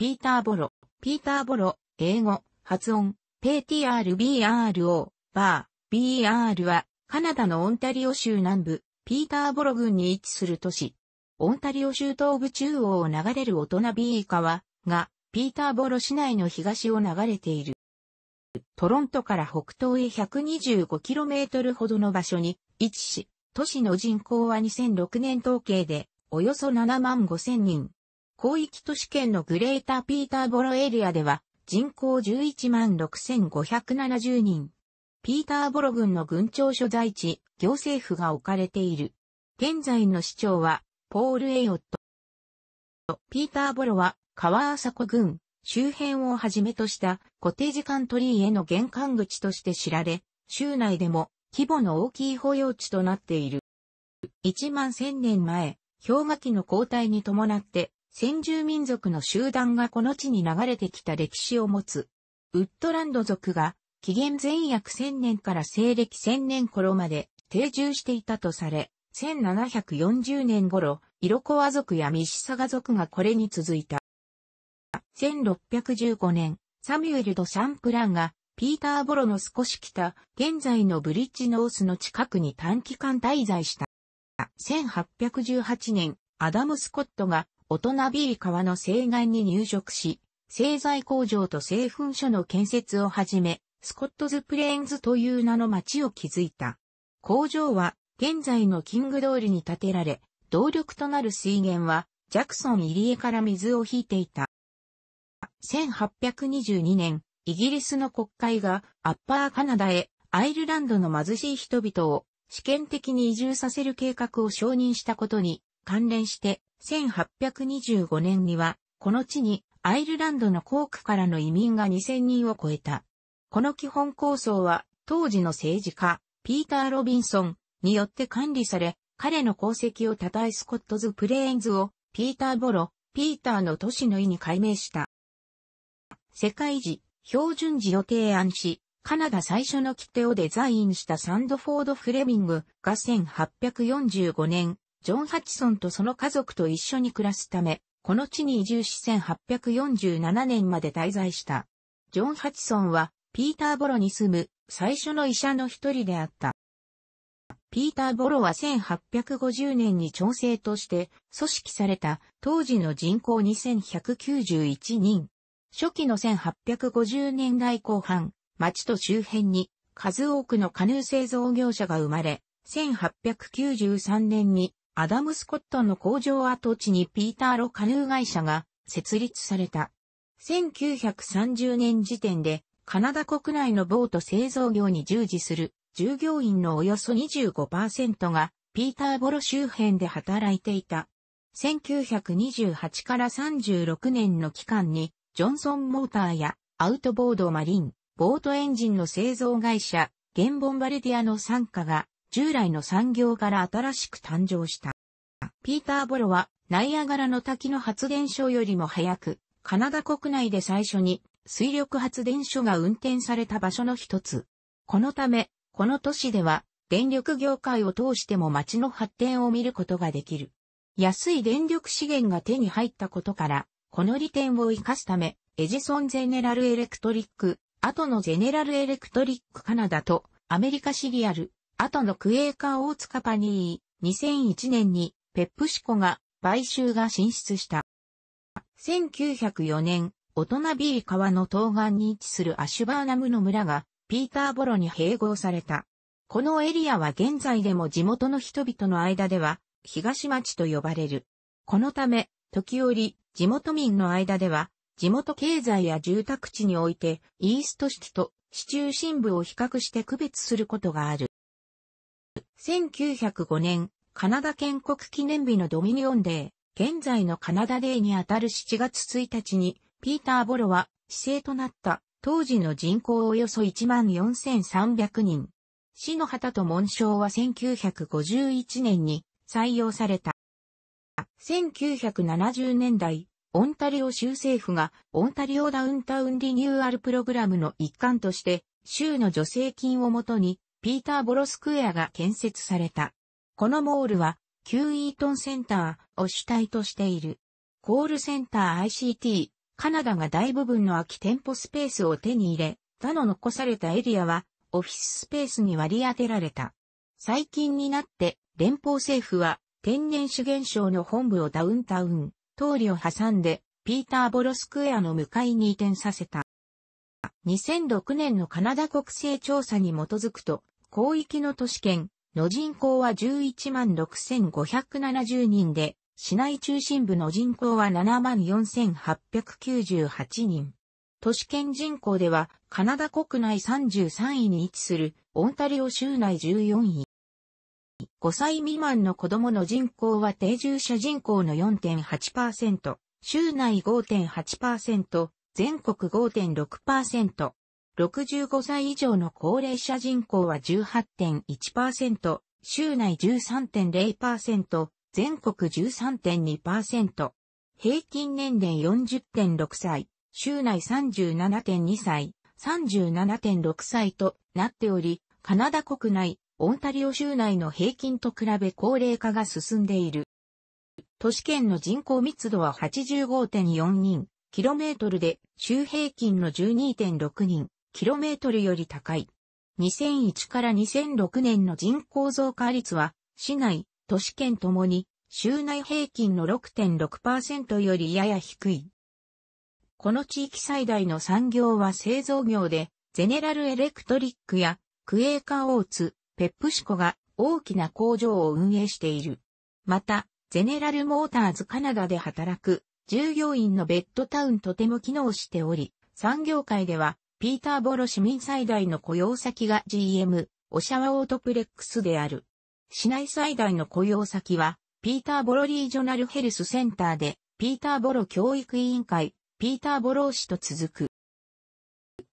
ピーター・ボロ、ピーター・ボロ、英語、発音、p t r BRO、バー、BR は、カナダのオンタリオ州南部、ピーター・ボロ郡に位置する都市。オンタリオ州東部中央を流れる大人ビー川が、ピーター・ボロ市内の東を流れている。トロントから北東へ 125km ほどの場所に位置し、都市の人口は2006年統計でおよそ7万5千人。広域都市圏のグレーターピーターボロエリアでは人口11万6570人。ピーターボロ郡の郡庁所在地、行政府が置かれている。現在の市長は、ポール・エヨット。ピーターボロは、川浅子郡、周辺をはじめとしたコテージカントリーへの玄関口として知られ、州内でも規模の大きい保養地となっている。1万1000年前、氷河期の交代に伴って先住民族の集団がこの地に流れてきた歴史を持つ。ウッドランド族が紀元前約1000年から西暦1000年頃まで定住していたとされ、1740年頃、イロコア族やミシサガ族がこれに続いた。1615年、サミュエル・ド・シャンプランが、ピーター・ボロの少し北、現在のブリッジノースの近くに短期間滞在した。1818年、アダム・スコットが大人り川の西岸に入植し、製材工場と製粉所の建設をはじめ、スコットズプレーンズという名の町を築いた。工場は現在のキング通りに建てられ、動力となる水源はジャクソン入江から水を引いていた。1822年、イギリスの国会がアッパーカナダへアイルランドの貧しい人々を試験的に移住させる計画を承認したことに関連して1825年には、この地にアイルランドのコークからの移民が2000人を超えた。この基本構想は、当時の政治家、ピーター・ロビンソンによって管理され、彼の功績を称えスコットズ・プレーンズを、ピーター・ボロ、ピーターの都市の意に改名した。世界時、標準時を提案し、カナダ最初の規定をデザインしたサンドフォード・フレミングが1845年、ジョン・ハチソンとその家族と一緒に暮らすため、この地に移住し1847年まで滞在した。ジョン・ハチソンは、ピーターボロに住む最初の医者の一人であった。ピーター・ボロは1850年に調整として組織された当時の人口2191人。初期の1850年代後半、町と周辺に数多くのカヌー製造業者が生まれ、1893年にアダム・スコットンの工場跡地にピーター・ロ・カヌー会社が設立された。1930年時点でカナダ国内のボート製造業に従事する従業員のおよそ25%がピーターボロ周辺で働いていた。1928から36年の期間にジョンソンモーターやアウトボードマリン、ボートエンジンの製造会社、ゲンボンバルディアの参加が従来の産業から新しく誕生した。ピーター・ボロは、ナイアガラの滝の発電所よりも早く、カナダ国内で最初に水力発電所が運転された場所の一つ。このため、この都市では、電力業界を通しても街の発展を見ることができる。安い電力資源が手に入ったことから、この利点を活かすため、エジソン・ゼネラル・エレクトリック、後のゼネラル・エレクトリック・カナダと、アメリカシリアル、後のクエーカー大塚パニー、2001年にペップシコが買収が進出した。1904年、大人ビー川の東岸に位置するアシュバーナムの村がピーターボロに併合された。このエリアは現在でも地元の人々の間では東町と呼ばれる。このため、時折、地元民の間では、地元経済や住宅地において、イーストシティと市中心部を比較して区別することがある。1905年、カナダ建国記念日のドミニオンデー、現在のカナダデーにあたる7月1日に、ピーター・ボロは、市政となった、当時の人口およそ14,300人。市の旗と紋章は1951年に採用された。1970年代、オンタリオ州政府がオンタリオダウンタウンリニューアルプログラムの一環として、州の助成金をもとにピーターボロスクエアが建設された。このモールは、旧イートンセンターを主体としている。コールセンター ICT、カナダが大部分の空き店舗スペースを手に入れ、他の残されたエリアは、オフィススペースに割り当てられた。最近になって、連邦政府は、天然資源省の本部をダウンタウン、通りを挟んで、ピーター・ボロスクエアの向かいに移転させた。2006年のカナダ国勢調査に基づくと、広域の都市圏の人口は11万6570人で、市内中心部の人口は7万4898人。都市圏人口では、カナダ国内33位に位置する、オンタリオ州内14位。5歳未満の子供の人口は定住者人口の4.8%、州内5.8%、全国5.6%、65歳以上の高齢者人口は18.1%、州内13.0%、全国13.2%、平均年齢40.6歳、州内37.2歳、37.6歳となっており、カナダ国内、オンタリオ州内の平均と比べ高齢化が進んでいる。都市圏の人口密度は85.4人、キロメートルで、州平均の12.6人、キロメートルより高い。2001から2006年の人口増加率は、市内、都市圏ともに、州内平均の6.6%よりやや低い。この地域最大の産業は製造業で、ゼネラルエレクトリックや、クエーカーオーツ、ペップシコが大きな工場を運営している。また、ゼネラルモーターズカナダで働く従業員のベッドタウンとても機能しており、産業界ではピーターボロ市民最大の雇用先が GM、オシャワオートプレックスである。市内最大の雇用先は、ピーターボロリージョナルヘルスセンターで、ピーターボロ教育委員会、ピーターボロー市と続く。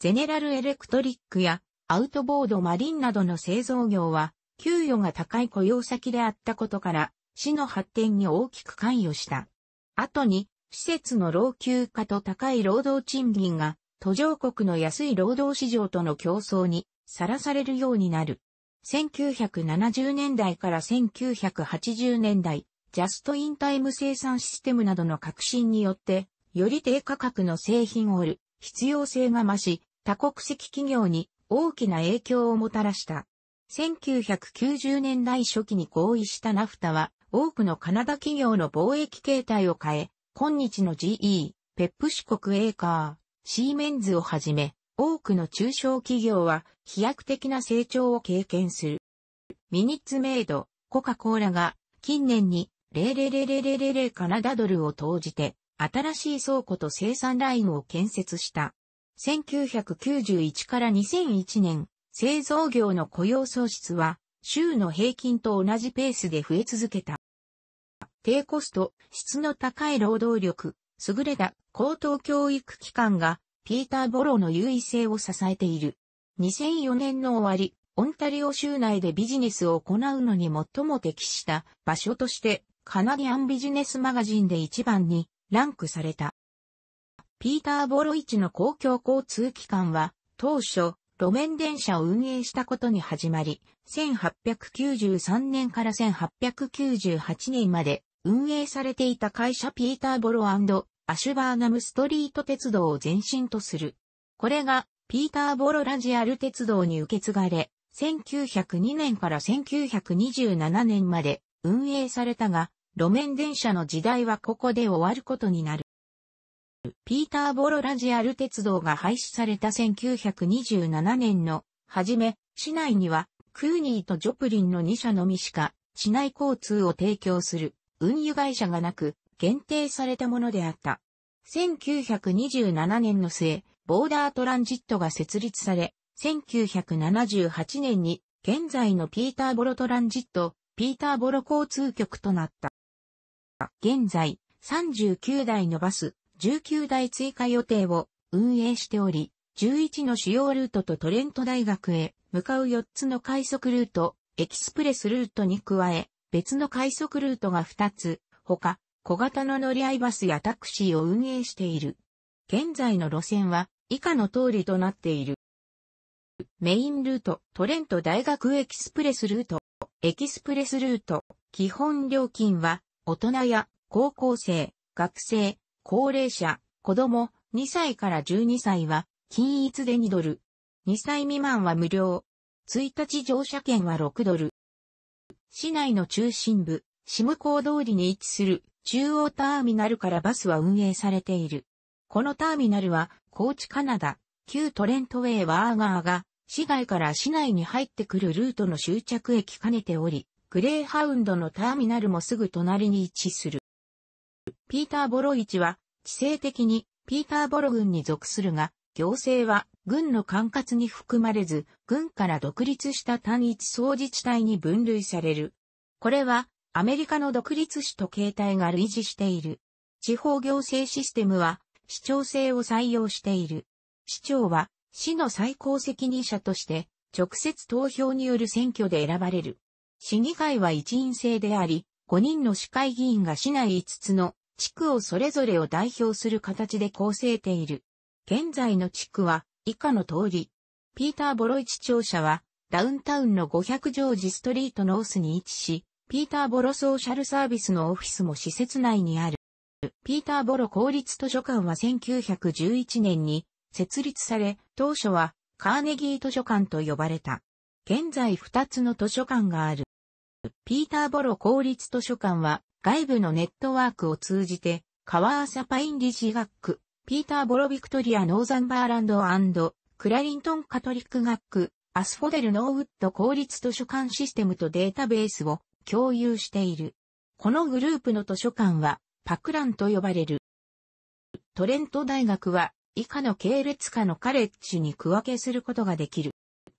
ゼネラルエレクトリックやアウトボードマリンなどの製造業は、給与が高い雇用先であったことから、市の発展に大きく関与した。後に、施設の老朽化と高い労働賃金が途上国の安い労働市場との競争にさらされるようになる。1970年代から1980年代、ジャストインタイム生産システムなどの革新によって、より低価格の製品を売る必要性が増し、多国籍企業に大きな影響をもたらした。1990年代初期に合意したナフタは、多くのカナダ企業の貿易形態を変え、今日の GE、ペップ四国エーカシーメンズをはじめ、多くの中小企業は飛躍的な成長を経験する。ミニッツメイド、コカ・コーラが近年に00000カナダドルを投じて新しい倉庫と生産ラインを建設した。1991から2001年、製造業の雇用創出は州の平均と同じペースで増え続けた。低コスト、質の高い労働力、優れた高等教育機関がピーターボロの優位性を支えている。2004年の終わり、オンタリオ州内でビジネスを行うのに最も適した場所としてカナディアンビジネスマガジンで一番にランクされた。ピーターボロ市の公共交通機関は当初路面電車を運営したことに始まり、1893年から1898年まで運営されていた会社ピーターボロアシュバーナムストリート鉄道を前身とする。これがピーターボロラジアル鉄道に受け継がれ、1902年から1927年まで運営されたが、路面電車の時代はここで終わることになる。ピーターボロラジアル鉄道が廃止された1927年の初め、市内にはクーニーとジョプリンの2社のみしか市内交通を提供する運輸会社がなく、限定されたものであった。1927年の末、ボーダートランジットが設立され、1978年に現在のピーターボロトランジット、ピーターボロ交通局となった。現在、39台のバス、19台追加予定を運営しており、11の主要ルートとトレント大学へ向かう4つの快速ルート、エキスプレスルートに加え、別の快速ルートが2つ、他、小型の乗り合いバスやタクシーを運営している。現在の路線は以下の通りとなっている。メインルート、トレント大学エキスプレスルート、エキスプレスルート、基本料金は、大人や高校生、学生、高齢者、子供、2歳から12歳は、均一で2ドル。2歳未満は無料。1日乗車券は6ドル。市内の中心部、シムコウ通りに位置する中央ターミナルからバスは運営されている。このターミナルは、高知カナダ、旧トレントウェイワーガーが、市外から市内に入ってくるルートの終着駅兼ねており、グレーハウンドのターミナルもすぐ隣に位置する。ピーターボロ市は、地政的にピーターボロ郡に属するが、行政は軍の管轄に含まれず、軍から独立した単一総自治体に分類される。これはアメリカの独立市と形態が類似している。地方行政システムは市長制を採用している。市長は市の最高責任者として直接投票による選挙で選ばれる。市議会は一員制であり、5人の市会議員が市内5つの地区をそれぞれを代表する形で構成ている。現在の地区は以下の通り。ピーターボロイチ庁舎はダウンタウンの500ジョージストリートノースに位置し、ピーターボロソーシャルサービスのオフィスも施設内にある。ピーターボロ公立図書館は1911年に設立され、当初はカーネギー図書館と呼ばれた。現在2つの図書館がある。ピーターボロ公立図書館は外部のネットワークを通じて、カワーサパイン理事学区、ピーター・ボロ・ビクトリア・ノーザンバーランドクラリントン・カトリック学区、アスフォデル・ノーウッド公立図書館システムとデータベースを共有している。このグループの図書館は、パクランと呼ばれる。トレント大学は、以下の系列下のカレッジに区分けすることができる。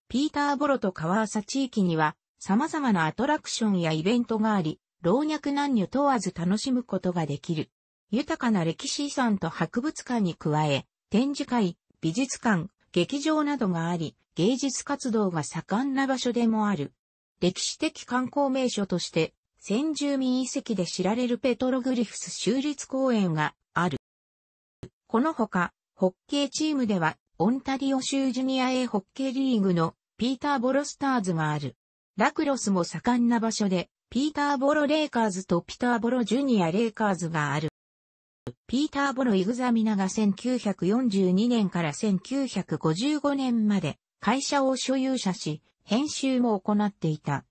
ピーター・ボロと川浅地域には、様々なアトラクションやイベントがあり、老若男女問わず楽しむことができる。豊かな歴史遺産と博物館に加え、展示会、美術館、劇場などがあり、芸術活動が盛んな場所でもある。歴史的観光名所として、先住民遺跡で知られるペトログリフス州立公園がある。このほか、ホッケーチームでは、オンタリオ州ジュニア A ホッケーリーグのピーターボロスターズがある。ラクロスも盛んな場所で、ピーターボロレイカーズとピターボロジュニアレイカーズがある。ピーター・ボロ・イグザミナが1942年から1955年まで会社を所有者し、編集も行っていた。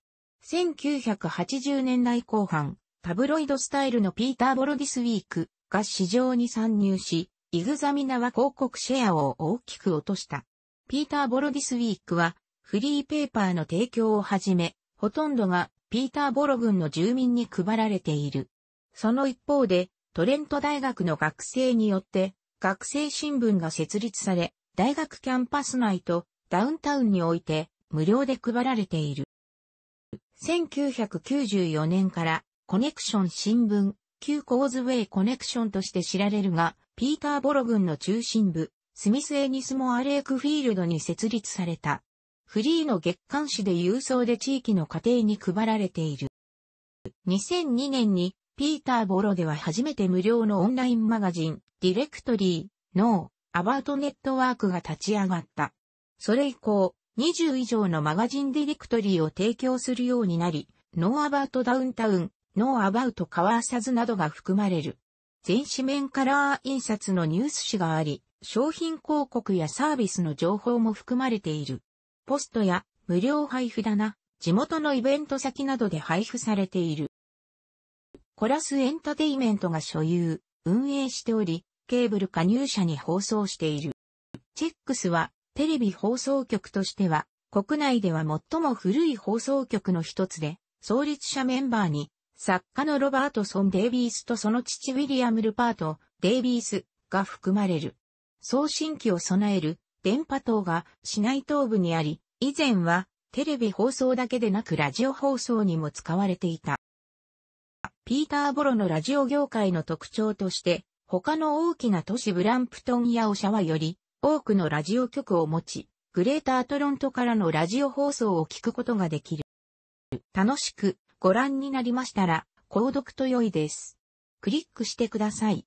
1980年代後半、タブロイドスタイルのピーター・ボロディス・ウィークが市場に参入し、イグザミナは広告シェアを大きく落とした。ピーター・ボロディス・ウィークは、フリーペーパーの提供をはじめ、ほとんどがピーター・ボロ軍の住民に配られている。その一方で、トレント大学の学生によって、学生新聞が設立され、大学キャンパス内とダウンタウンにおいて無料で配られている。1994年からコネクション新聞、旧コーズウェイコネクションとして知られるが、ピーターボロ郡の中心部、スミスエニスモアレークフィールドに設立された。フリーの月刊誌で郵送で地域の家庭に配られている。2002年にピーター・ボロでは初めて無料のオンラインマガジン、ディレクトリー、ノー、アバートネットワークが立ち上がった。それ以降、20以上のマガジンディレクトリーを提供するようになり、ノーアバウトダウンタウン、ノーアバウトカワーサズなどが含まれる。全紙面カラー印刷のニュース紙があり、商品広告やサービスの情報も含まれている。ポストや無料配布だな、地元のイベント先などで配布されている。コラスエンタテイメントが所有、運営しており、ケーブル加入者に放送している。チェックスは、テレビ放送局としては、国内では最も古い放送局の一つで、創立者メンバーに、作家のロバートソン・デイビースとその父ウィリアム・ルパート、デイビースが含まれる。送信機を備える電波塔が市内東部にあり、以前はテレビ放送だけでなくラジオ放送にも使われていた。ピーターボロのラジオ業界の特徴として、他の大きな都市ブランプトンやオシャワより多くのラジオ局を持ち、グレータートロントからのラジオ放送を聞くことができる。楽しくご覧になりましたら、購読と良いです。クリックしてください。